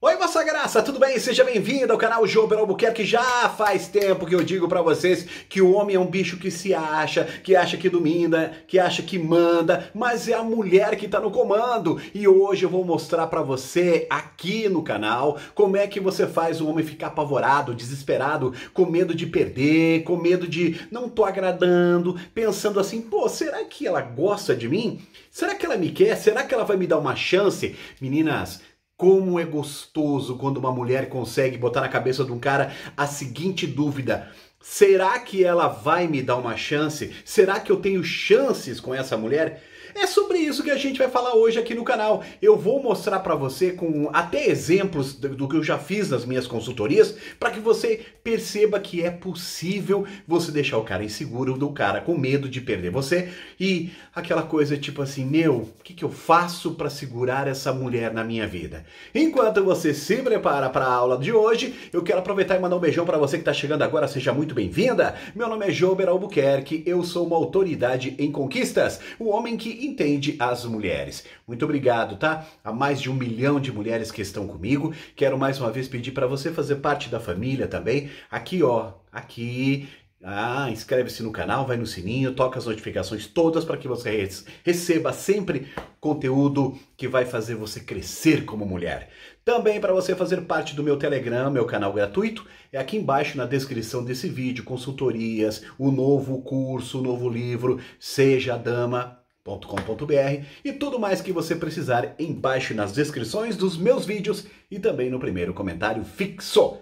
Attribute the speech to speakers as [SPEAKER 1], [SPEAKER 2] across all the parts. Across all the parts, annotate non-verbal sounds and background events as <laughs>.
[SPEAKER 1] Oi, vossa graça, tudo bem? Seja bem-vindo ao canal João pelo Albuquerque. Já faz tempo que eu digo para vocês que o homem é um bicho que se acha, que acha que domina, que acha que manda, mas é a mulher que tá no comando. E hoje eu vou mostrar para você aqui no canal como é que você faz o homem ficar apavorado, desesperado, com medo de perder, com medo de não tô agradando, pensando assim, pô, será que ela gosta de mim? Será que ela me quer? Será que ela vai me dar uma chance? Meninas, como é gostoso quando uma mulher consegue botar na cabeça de um cara a seguinte dúvida: será que ela vai me dar uma chance? Será que eu tenho chances com essa mulher? É sobre isso que a gente vai falar hoje aqui no canal. Eu vou mostrar para você com até exemplos do que eu já fiz nas minhas consultorias, para que você perceba que é possível você deixar o cara inseguro, do cara com medo de perder você e aquela coisa tipo assim, meu, o que, que eu faço para segurar essa mulher na minha vida? Enquanto você se prepara para a aula de hoje, eu quero aproveitar e mandar um beijão para você que está chegando agora, seja muito bem-vinda. Meu nome é Jober Albuquerque, eu sou uma autoridade em conquistas, um homem que entende as mulheres. Muito obrigado, tá? A mais de um milhão de mulheres que estão comigo. Quero mais uma vez pedir para você fazer parte da família também. Aqui, ó, aqui ah, inscreve-se no canal, vai no sininho, toca as notificações todas para que você receba sempre conteúdo que vai fazer você crescer como mulher. Também para você fazer parte do meu Telegram, meu canal gratuito, é aqui embaixo na descrição desse vídeo, consultorias, o novo curso, o novo livro, Seja a Dama, com.br e tudo mais que você precisar embaixo nas descrições dos meus vídeos e também no primeiro comentário fixo.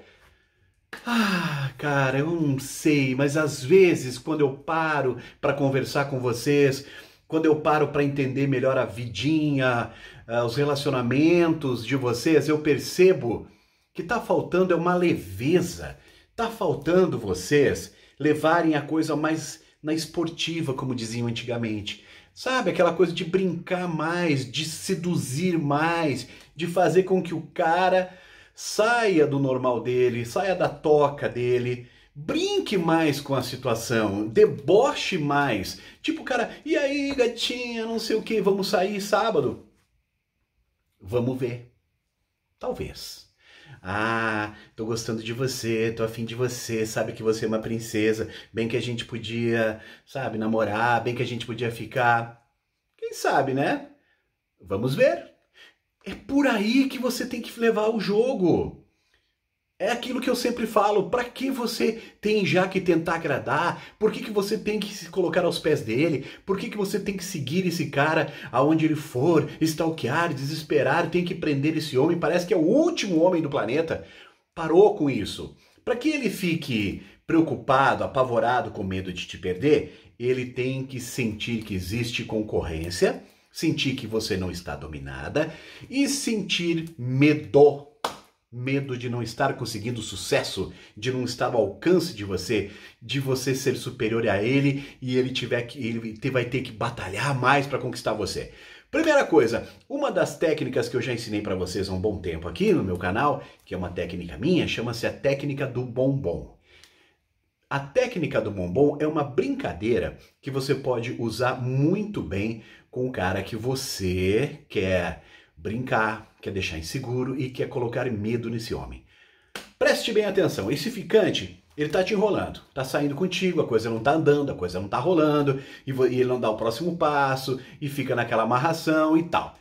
[SPEAKER 1] Ah, cara, eu não sei, mas às vezes quando eu paro para conversar com vocês, quando eu paro para entender melhor a vidinha, ah, os relacionamentos de vocês, eu percebo que tá faltando é uma leveza. Tá faltando vocês levarem a coisa mais na esportiva, como diziam antigamente Sabe, aquela coisa de brincar mais, de seduzir mais, de fazer com que o cara saia do normal dele, saia da toca dele, brinque mais com a situação, deboche mais. Tipo, cara, e aí, gatinha, não sei o que, vamos sair sábado? Vamos ver. Talvez. Ah, tô gostando de você, tô afim de você, sabe que você é uma princesa, bem que a gente podia, sabe, namorar, bem que a gente podia ficar. Quem sabe, né? Vamos ver. É por aí que você tem que levar o jogo. É aquilo que eu sempre falo, para que você tem já que tentar agradar? Por que, que você tem que se colocar aos pés dele? Por que, que você tem que seguir esse cara aonde ele for, stalkear, desesperar, tem que prender esse homem? Parece que é o último homem do planeta. Parou com isso. Para que ele fique preocupado, apavorado, com medo de te perder, ele tem que sentir que existe concorrência, sentir que você não está dominada e sentir medo medo de não estar conseguindo sucesso, de não estar ao alcance de você, de você ser superior a ele e ele tiver que ele vai ter que batalhar mais para conquistar você. Primeira coisa, uma das técnicas que eu já ensinei para vocês há um bom tempo aqui no meu canal, que é uma técnica minha, chama-se a técnica do bombom. A técnica do bombom é uma brincadeira que você pode usar muito bem com o cara que você quer brincar, quer deixar inseguro e quer colocar medo nesse homem. Preste bem atenção, esse ficante, ele tá te enrolando, tá saindo contigo, a coisa não tá andando, a coisa não tá rolando, e ele não dá o próximo passo, e fica naquela amarração e tal. O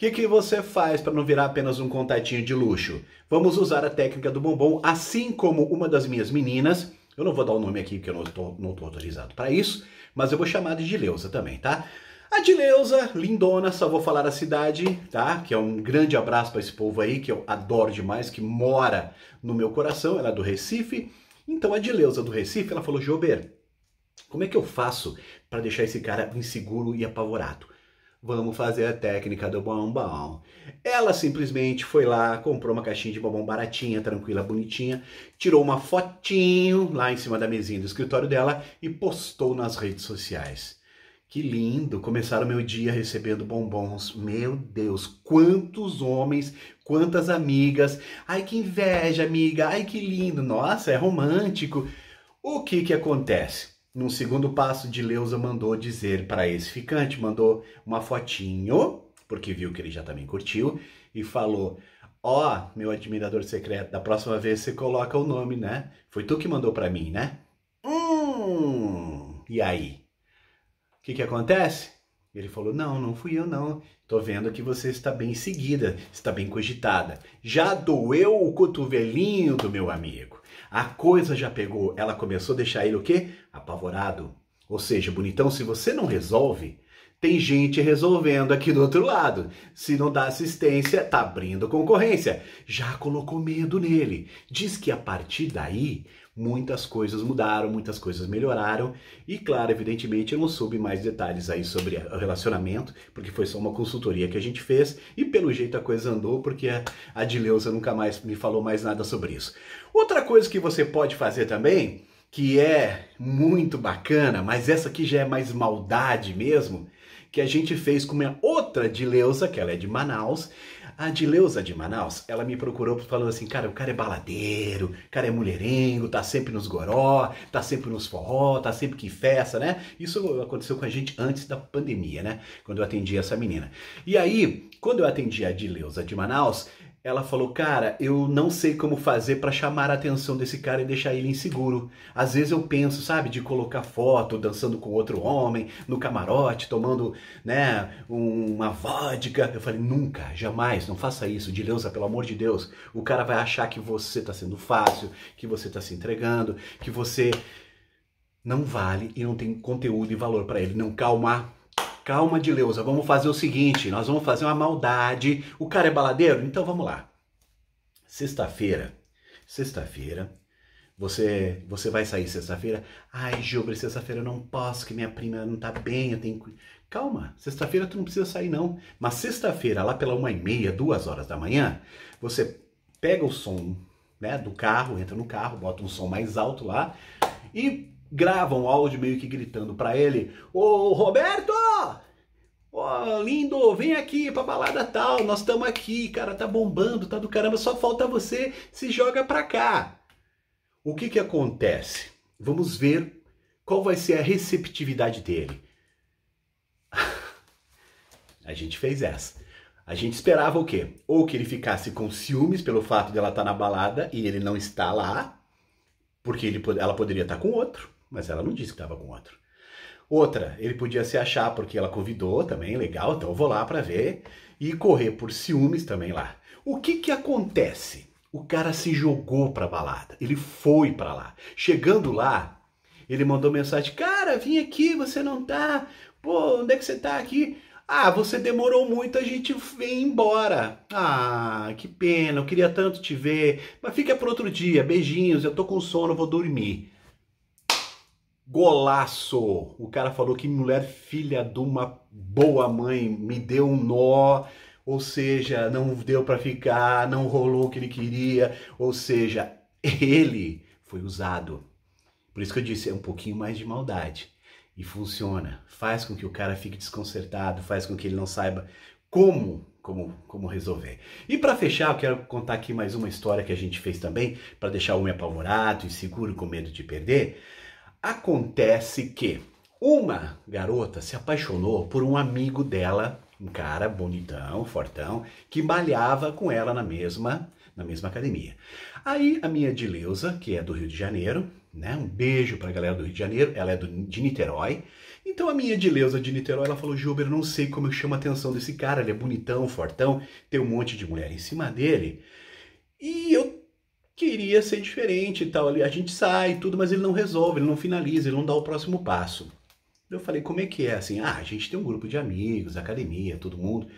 [SPEAKER 1] que, que você faz para não virar apenas um contatinho de luxo? Vamos usar a técnica do bombom, assim como uma das minhas meninas. Eu não vou dar o nome aqui porque eu não estou autorizado para isso, mas eu vou chamar de Leusa também, tá? Dileuza, lindona, só vou falar a cidade, tá? Que é um grande abraço para esse povo aí, que eu adoro demais, que mora no meu coração, ela é do Recife. Então, a Dileuza do Recife, ela falou, Jober, como é que eu faço para deixar esse cara inseguro e apavorado? Vamos fazer a técnica do bombom. Ela simplesmente foi lá, comprou uma caixinha de bombom baratinha, tranquila, bonitinha, tirou uma fotinho lá em cima da mesinha do escritório dela e postou nas redes sociais. Que lindo! Começaram meu dia recebendo bombons. Meu Deus, quantos homens, quantas amigas. Ai, que inveja, amiga. Ai, que lindo. Nossa, é romântico. O que que acontece? Num segundo passo, Leusa mandou dizer para esse ficante, mandou uma fotinho, porque viu que ele já também curtiu, e falou: Ó, oh, meu admirador secreto, da próxima vez você coloca o nome, né? Foi tu que mandou para mim, né? Hum! E aí? O que, que acontece? Ele falou: Não, não fui eu, não. Estou vendo que você está bem seguida, está bem cogitada. Já doeu o cotovelinho do meu amigo. A coisa já pegou. Ela começou a deixar ele o quê? Apavorado. Ou seja, bonitão, se você não resolve, tem gente resolvendo aqui do outro lado. Se não dá assistência, tá abrindo concorrência. Já colocou medo nele. Diz que a partir daí muitas coisas mudaram, muitas coisas melhoraram e, claro, evidentemente eu não soube mais detalhes aí sobre o relacionamento, porque foi só uma consultoria que a gente fez e pelo jeito a coisa andou, porque a, a Dileuza nunca mais me falou mais nada sobre isso. Outra coisa que você pode fazer também, que é muito bacana, mas essa aqui já é mais maldade mesmo, que a gente fez com uma outra Dileuza, que ela é de Manaus, a Dileuza de Manaus, ela me procurou falando assim, cara, o cara é baladeiro, o cara é mulherengo, tá sempre nos goró, tá sempre nos forró, tá sempre que festa, né? Isso aconteceu com a gente antes da pandemia, né? Quando eu atendi essa menina. E aí, quando eu atendi a Dileuza de Manaus, ela falou: Cara, eu não sei como fazer para chamar a atenção desse cara e deixar ele inseguro. Às vezes eu penso, sabe, de colocar foto dançando com outro homem no camarote, tomando, né, uma vodka. Eu falei: Nunca, jamais, não faça isso, Dileuza, pelo amor de Deus. O cara vai achar que você tá sendo fácil, que você tá se entregando, que você não vale e não tem conteúdo e valor para ele. Não, calma. Calma, Dileuza, vamos fazer o seguinte: nós vamos fazer uma maldade. O cara é baladeiro? Então vamos lá. Sexta-feira. Sexta-feira. Você, você vai sair sexta-feira? Ai, Gilbert, sexta-feira eu não posso, que minha prima não tá bem, eu tenho. Calma, sexta-feira tu não precisa sair, não. Mas sexta-feira, lá pela uma e meia, duas horas da manhã, você pega o som né, do carro, entra no carro, bota um som mais alto lá e grava um áudio meio que gritando para ele: Ô Roberto! Ó, lindo, vem aqui pra balada tal, nós estamos aqui, cara, tá bombando, tá do caramba, só falta você, se joga pra cá. O que que acontece? Vamos ver qual vai ser a receptividade dele. <laughs> a gente fez essa. A gente esperava o quê? Ou que ele ficasse com ciúmes pelo fato de ela estar tá na balada e ele não estar lá, porque ele, ela poderia estar tá com outro mas ela não disse que estava com outro. Outra, ele podia se achar porque ela convidou também, legal, então eu vou lá para ver e correr por ciúmes também lá. O que que acontece? O cara se jogou a balada, ele foi para lá. Chegando lá, ele mandou mensagem: "Cara, vim aqui, você não tá? Pô, onde é que você tá aqui?" Ah, você demorou muito, a gente vem embora. Ah, que pena, eu queria tanto te ver. Mas fica para outro dia, beijinhos, eu tô com sono, vou dormir. Golaço! O cara falou que mulher filha de uma boa mãe me deu um nó, ou seja, não deu para ficar, não rolou o que ele queria, ou seja, ele foi usado. Por isso que eu disse, é um pouquinho mais de maldade. E funciona. Faz com que o cara fique desconcertado, faz com que ele não saiba como como, como resolver. E para fechar, eu quero contar aqui mais uma história que a gente fez também, para deixar o homem apavorado e seguro com medo de perder. Acontece que uma garota se apaixonou por um amigo dela, um cara bonitão, fortão, que malhava com ela na mesma na mesma academia. Aí a minha Dileuza, que é do Rio de Janeiro, né? Um beijo pra galera do Rio de Janeiro, ela é do, de Niterói. Então a minha Dileuza de Niterói, ela falou: Gilber, não sei como eu chamo a atenção desse cara, ele é bonitão, fortão, tem um monte de mulher em cima dele. E eu queria ser diferente e tal. ali A gente sai tudo, mas ele não resolve, ele não finaliza, ele não dá o próximo passo. Eu falei, como é que é? Assim, ah, a gente tem um grupo de amigos, academia, todo mundo.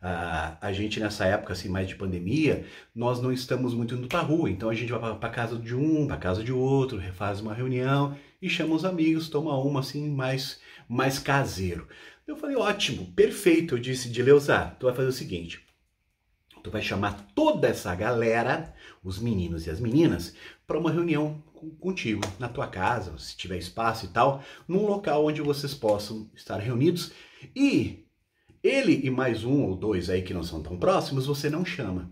[SPEAKER 1] Ah, a gente nessa época, assim, mais de pandemia, nós não estamos muito indo pra rua. Então a gente vai pra casa de um, pra casa de outro, faz uma reunião e chama os amigos, toma uma, assim, mais, mais caseiro. Eu falei, ótimo, perfeito, eu disse de tu vai fazer o seguinte, Tu vai chamar toda essa galera, os meninos e as meninas, para uma reunião contigo, na tua casa, se tiver espaço e tal, num local onde vocês possam estar reunidos. E ele e mais um ou dois aí que não são tão próximos, você não chama,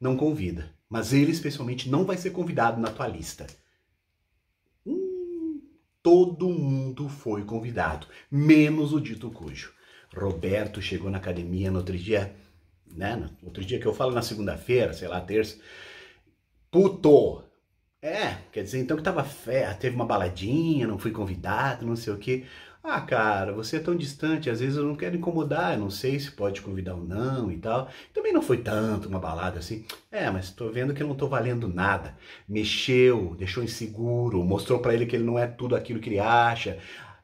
[SPEAKER 1] não convida. Mas ele especialmente não vai ser convidado na tua lista. Hum, todo mundo foi convidado, menos o dito cujo. Roberto chegou na academia no outro dia né? Outro dia que eu falo na segunda-feira, sei lá, terça. Puto! É, quer dizer então que tava fé, teve uma baladinha, não fui convidado, não sei o que. Ah, cara, você é tão distante, às vezes eu não quero incomodar, eu não sei se pode convidar ou não e tal. Também não foi tanto uma balada assim. É, mas tô vendo que eu não tô valendo nada. Mexeu, deixou inseguro, mostrou para ele que ele não é tudo aquilo que ele acha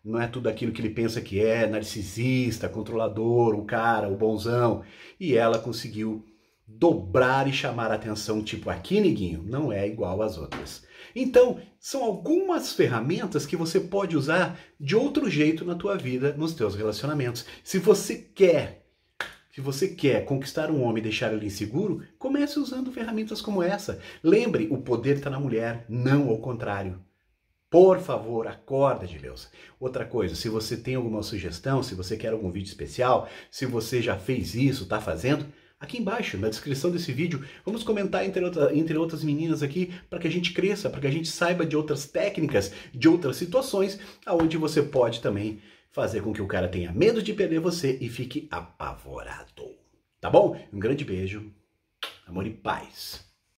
[SPEAKER 1] não é tudo aquilo que ele pensa que é, narcisista, controlador, o cara, o bonzão. E ela conseguiu dobrar e chamar a atenção, tipo, aqui, neguinho, não é igual às outras. Então, são algumas ferramentas que você pode usar de outro jeito na tua vida, nos teus relacionamentos. Se você quer, se você quer conquistar um homem e deixar ele inseguro, comece usando ferramentas como essa. Lembre, o poder está na mulher, não ao contrário. Por favor, acorda, Gileusa. Outra coisa, se você tem alguma sugestão, se você quer algum vídeo especial, se você já fez isso, está fazendo, aqui embaixo, na descrição desse vídeo, vamos comentar entre, outra, entre outras meninas aqui para que a gente cresça, para que a gente saiba de outras técnicas, de outras situações, aonde você pode também fazer com que o cara tenha medo de perder você e fique apavorado. Tá bom? Um grande beijo, amor e paz.